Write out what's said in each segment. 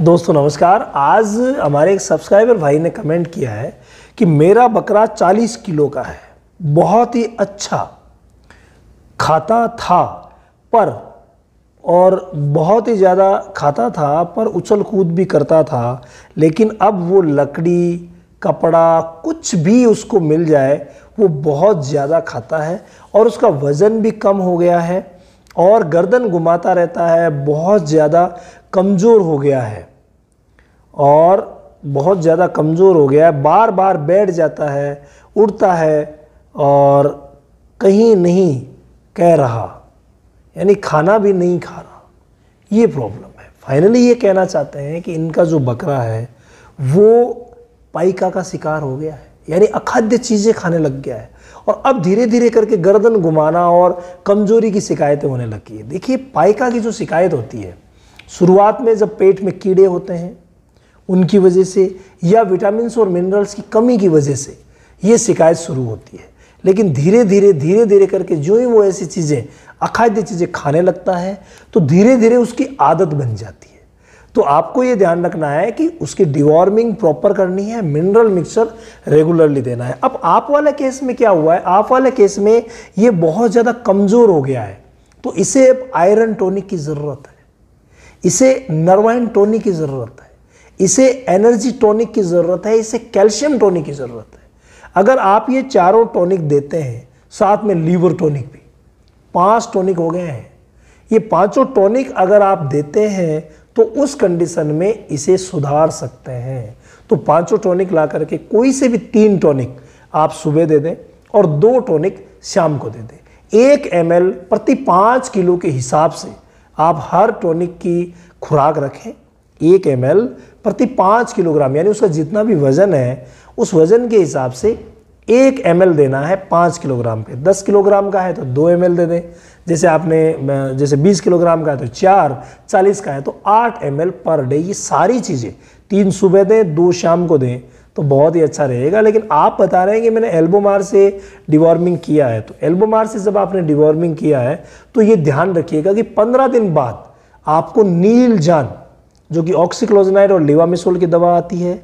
दोस्तों नमस्कार आज हमारे एक सब्सक्राइबर भाई ने कमेंट किया है कि मेरा बकरा 40 किलो का है बहुत ही अच्छा खाता था पर और बहुत ही ज़्यादा खाता था पर उछल कूद भी करता था लेकिन अब वो लकड़ी कपड़ा कुछ भी उसको मिल जाए वो बहुत ज़्यादा खाता है और उसका वज़न भी कम हो गया है और गर्दन घुमाता रहता है बहुत ज़्यादा कमज़ोर हो गया है और बहुत ज़्यादा कमज़ोर हो गया है बार बार बैठ जाता है उड़ता है और कहीं नहीं कह रहा यानी खाना भी नहीं खा रहा ये प्रॉब्लम है फाइनली ये कहना चाहते हैं कि इनका जो बकरा है वो पाइका का शिकार हो गया है यानी अखाद्य चीज़ें खाने लग गया है और अब धीरे धीरे करके गर्दन घुमाना और कमज़ोरी की शिकायतें होने लगी है देखिए पाइका की जो शिकायत होती है शुरुआत में जब पेट में कीड़े होते हैं उनकी वजह से या विटामिन और मिनरल्स की कमी की वजह से ये शिकायत शुरू होती है लेकिन धीरे धीरे धीरे धीरे करके जो ही वो ऐसी चीज़ें अखाद्य चीज़ें खाने लगता है तो धीरे धीरे उसकी आदत बन जाती है तो आपको ये ध्यान रखना है कि उसकी डिवॉर्मिंग प्रॉपर करनी है मिनरल मिक्सचर रेगुलरली देना है अब आप वाले केस में क्या हुआ है आप वाले केस में ये बहुत ज़्यादा कमज़ोर हो गया है तो इसे अब आयरन टोनिक की ज़रूरत है इसे नर्वाइन टोनिक की ज़रूरत है इसे एनर्जी टोनिक की ज़रूरत है इसे कैल्शियम टोनिक की ज़रूरत है अगर आप ये चारों टोनिक देते हैं साथ में लीवर टोनिक भी पांच टोनिक हो गए हैं ये पांचों टोनिक अगर आप देते हैं तो उस कंडीशन में इसे सुधार सकते हैं तो पांचों टॉनिक ला करके कोई से भी तीन टॉनिक आप सुबह दे दें और दो टॉनिक शाम को दे दें एक एम प्रति पाँच किलो के हिसाब से आप हर टॉनिक की खुराक रखें एक एम प्रति पाँच किलोग्राम यानी उसका जितना भी वज़न है उस वज़न के हिसाब से एक एम देना है पाँच किलोग्राम पे दस किलोग्राम का है तो दो एम दे दें जैसे आपने जैसे बीस किलोग्राम का है तो चार चालीस का है तो आठ एम पर डे ये सारी चीज़ें तीन सुबह दें दो शाम को दें तो बहुत ही अच्छा रहेगा लेकिन आप बता रहे हैं कि मैंने एल्बोमार से डिवॉर्मिंग किया है तो एल्बोमार से जब आपने डिवॉर्मिंग किया है तो ये ध्यान रखिएगा कि पंद्रह दिन बाद आपको नील जान जो कि ऑक्सीक्लोजनाइड और लिवामिसोल की दवा आती है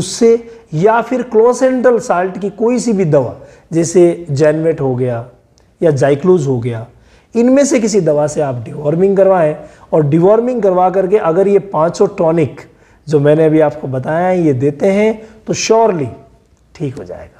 उससे या फिर क्लोसेंडल साल्ट की कोई सी भी दवा जैसे जैनवेट हो गया या जाइक्लूज हो गया इनमें से किसी दवा से आप डिवॉर्मिंग करवाएं और डिवॉर्मिंग करवा करके अगर ये पाँचों टॉनिक जो मैंने अभी आपको बताया है ये देते हैं तो श्योरली ठीक हो जाएगा